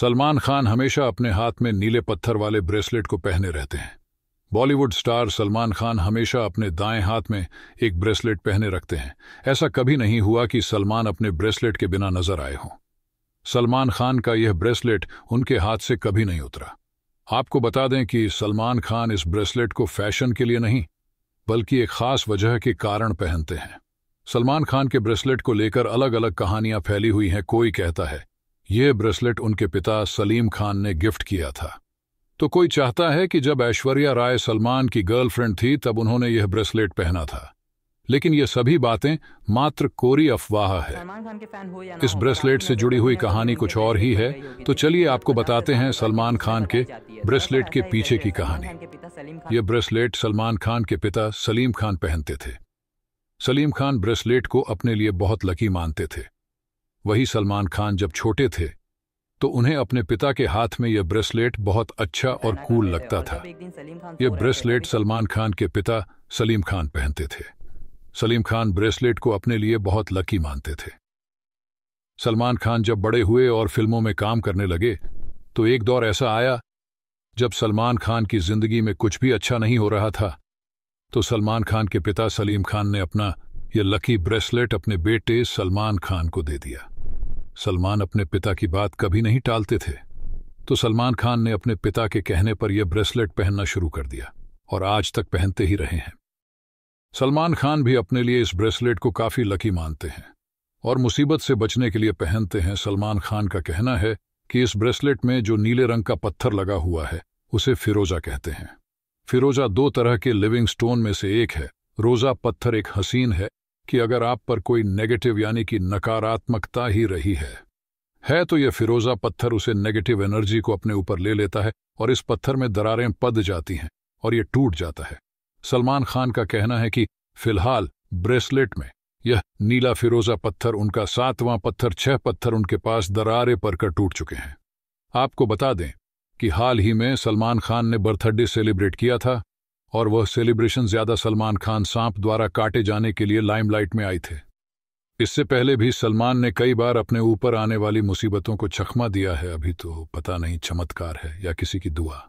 सलमान खान हमेशा अपने हाथ में नीले पत्थर वाले ब्रेसलेट को पहने रहते हैं बॉलीवुड स्टार सलमान खान हमेशा अपने दाएं हाथ में एक ब्रेसलेट पहने रखते हैं ऐसा कभी नहीं हुआ कि सलमान अपने ब्रेसलेट के बिना नजर आए हों सलमान खान का यह ब्रेसलेट उनके हाथ से कभी नहीं उतरा आपको बता दें कि सलमान खान इस ब्रेसलेट को फैशन के लिए नहीं बल्कि एक खास वजह के कारण पहनते हैं सलमान खान के ब्रेसलेट को लेकर अलग अलग कहानियां फैली हुई हैं कोई कहता है ये ब्रेसलेट उनके पिता सलीम खान ने गिफ्ट किया था तो कोई चाहता है कि जब ऐश्वर्या राय सलमान की गर्लफ्रेंड थी तब उन्होंने यह ब्रेसलेट पहना था लेकिन ये सभी बातें मात्र कोरी अफवाह है इस ब्रेसलेट से जुड़ी हुई कहानी कुछ और ही है तो चलिए आपको बताते हैं सलमान खान के ब्रेसलेट तो के पीछे की कहानी ये ब्रेसलेट सलमान खान के पिता सलीम खान पहनते थे सलीम खान ब्रेसलेट को अपने लिए बहुत लकी मानते थे वही सलमान खान जब छोटे थे तो उन्हें अपने पिता के हाथ में यह ब्रेसलेट बहुत अच्छा और कूल लगता था यह ब्रेसलेट तो सलमान खान के पिता सलीम खान पहनते थे सलीम खान ब्रेसलेट को अपने लिए बहुत लकी मानते थे सलमान खान जब बड़े हुए और फिल्मों में काम करने लगे तो एक दौर ऐसा आया जब सलमान खान की जिंदगी में कुछ भी अच्छा नहीं हो रहा था तो सलमान खान के पिता सलीम खान ने अपना यह लकी ब्रेसलेट अपने बेटे सलमान खान को दे दिया सलमान अपने पिता की बात कभी नहीं टालते थे तो सलमान खान ने अपने पिता के कहने पर यह ब्रेसलेट पहनना शुरू कर दिया और आज तक पहनते ही रहे हैं सलमान खान भी अपने लिए इस ब्रेसलेट को काफी लकी मानते हैं और मुसीबत से बचने के लिए पहनते हैं सलमान खान का कहना है कि इस ब्रेसलेट में जो नीले रंग का पत्थर लगा हुआ है उसे फिरोजा कहते हैं फिरोजा दो तरह के लिविंग स्टोन में से एक है रोजा पत्थर एक हसीन है कि अगर आप पर कोई नेगेटिव यानी कि नकारात्मकता ही रही है है तो यह फिरोजा पत्थर उसे नेगेटिव एनर्जी को अपने ऊपर ले लेता है और इस पत्थर में दरारें पद जाती हैं और यह टूट जाता है सलमान खान का कहना है कि फिलहाल ब्रेसलेट में यह नीला फिरोजा पत्थर उनका सातवां पत्थर छह पत्थर उनके पास दरारे पर कर टूट चुके हैं आपको बता दें कि हाल ही में सलमान खान ने बर्थडे सेलिब्रेट किया था और वह सेलिब्रेशन ज्यादा सलमान खान सांप द्वारा काटे जाने के लिए लाइमलाइट में आए थे इससे पहले भी सलमान ने कई बार अपने ऊपर आने वाली मुसीबतों को चखमा दिया है अभी तो पता नहीं चमत्कार है या किसी की दुआ